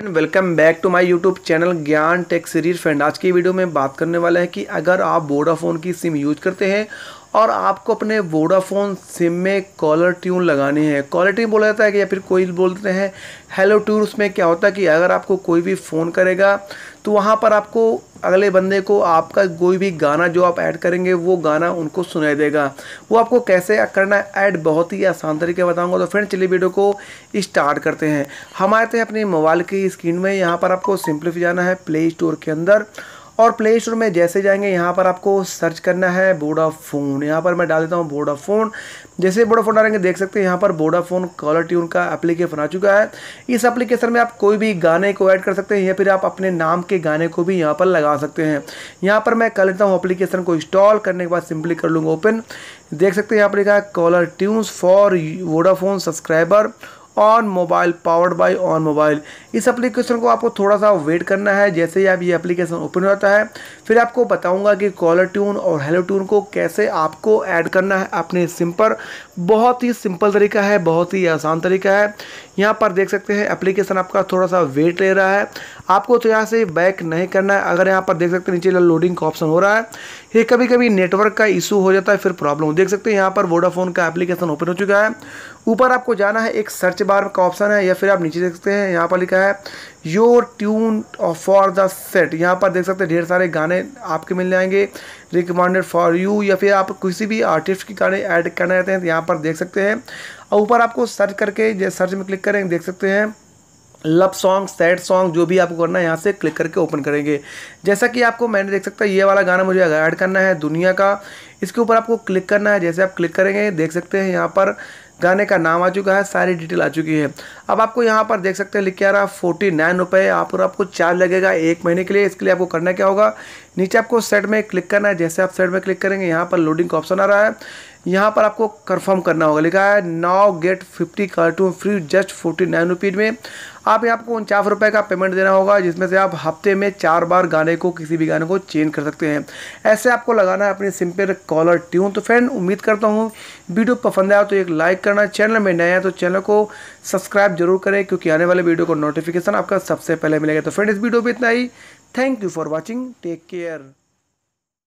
and welcome back to my YouTube channel Gyan tech series friend आज की video में बात करने वाला है कि अगर आप वोडाफोन की सिम यूज करते हैं और आपको अपने वोडाफोन सिम में कॉलर ट्यून लगानी है कॉलर ट्यून बोला जाता है कि या फिर कोई बोलते हैं हेलो ट्यून उसमें क्या होता है कि अगर आपको कोई भी फ़ोन करेगा तो वहाँ पर आपको अगले बंदे को आपका कोई भी गाना जो आप ऐड करेंगे वो गाना उनको सुनाई देगा वो आपको कैसे करना ऐड बहुत ही आसान तरीके बताऊंगा तो फ्रेंड चलिए वीडियो को स्टार्ट करते हैं हम आते हैं अपने मोबाइल की स्क्रीन में यहाँ पर आपको सिंपली जाना है प्ले स्टोर के अंदर और प्ले स्टोर में जैसे जाएंगे यहाँ पर आपको सर्च करना है फ़ोन यहाँ पर मैं डाल देता हूँ फ़ोन जैसे फोन डालेंगे देख सकते हैं यहाँ पर फ़ोन कॉलर ट्यून का एप्लीकेशन आ चुका है इस एप्लीकेशन में आप कोई भी गाने को ऐड कर सकते हैं या फिर आप अपने नाम के गाने को भी यहाँ पर लगा सकते हैं यहाँ पर मैं कर लेता हूँ अप्लीकेशन को इंस्टॉल करने के बाद सिंपली कर लूँगा ओपन देख सकते हैं यहाँ पर लिखा है caller tunes for Vodafone subscriber on mobile powered by on mobile इस एप्लीकेशन को आपको थोड़ा सा वेट करना है जैसे ही आप ये एप्लीकेशन ओपन हो जाता है फिर आपको बताऊंगा कि कॉलर ट्यून और हेलो ट्यून को कैसे आपको ऐड करना है अपने सिम पर बहुत ही सिंपल तरीका है बहुत ही आसान तरीका है यहाँ पर देख सकते हैं एप्लीकेशन आपका थोड़ा सा वेट ले रहा है आपको तो यहाँ से बैक नहीं करना है अगर यहाँ पर देख सकते हैं नीचे लोडिंग का ऑप्शन हो रहा है ये कभी कभी नेटवर्क का इशू हो जाता है फिर प्रॉब्लम देख सकते हैं यहाँ पर वोडाफोन का एप्लीकेशन ओपन हो चुका है ऊपर आपको जाना है एक सर्च बार का ऑप्शन है या फिर आप नीचे देख सकते हैं यहाँ पर लिखा है your tune for the set यहाँ पर देख सकते हैं ढेर सारे गाने आपके मिल जाएंगे रिकमेंडेड फॉर यू या फिर आप किसी भी आर्टिस्ट के गाने ऐड करना चाहते हैं तो यहाँ पर देख सकते हैं और ऊपर आपको सर्च करके सर्च में क्लिक करेंगे देख सकते हैं लव सॉन्ग सैड सॉन्ग जो भी आपको करना है यहाँ से क्लिक करके ओपन करेंगे जैसा कि आपको मैंने देख सकता है ये वाला गाना मुझे ऐड करना है दुनिया का इसके ऊपर आपको क्लिक करना है जैसे आप क्लिक करेंगे देख सकते हैं यहाँ पर गाने का नाम आ चुका है सारी डिटेल आ चुकी है अब आपको यहाँ पर देख सकते हैं लिख के आ रहा है फोर्टी नाइन रुपये यहाँ पर आपको चार्ज लगेगा एक महीने के लिए इसके लिए आपको करना क्या होगा नीचे आपको सेट में क्लिक करना है जैसे आप सेट में क्लिक करेंगे यहाँ पर लोडिंग का ऑप्शन आ रहा है यहाँ पर आपको कंफर्म करना होगा लिखा है now get fifty cartoon free just forty nine rupees में आप यहाँ आपको उनचास रुपये का पेमेंट देना होगा जिसमें से आप हफ्ते में चार बार गाने को किसी भी गाने को चेंज कर सकते हैं ऐसे आपको लगाना है अपनी सिंपल कॉलर ट्यून तो फ्रेंड उम्मीद करता हूँ वीडियो पसंद आया तो एक लाइक करना चैनल में नया है तो चैनल को सब्सक्राइब जरूर करें क्योंकि आने वाले वीडियो को नोटिफिकेशन आपका सबसे पहले मिलेगा तो फ्रेंड इस वीडियो पर इतना ही thank you for watching take care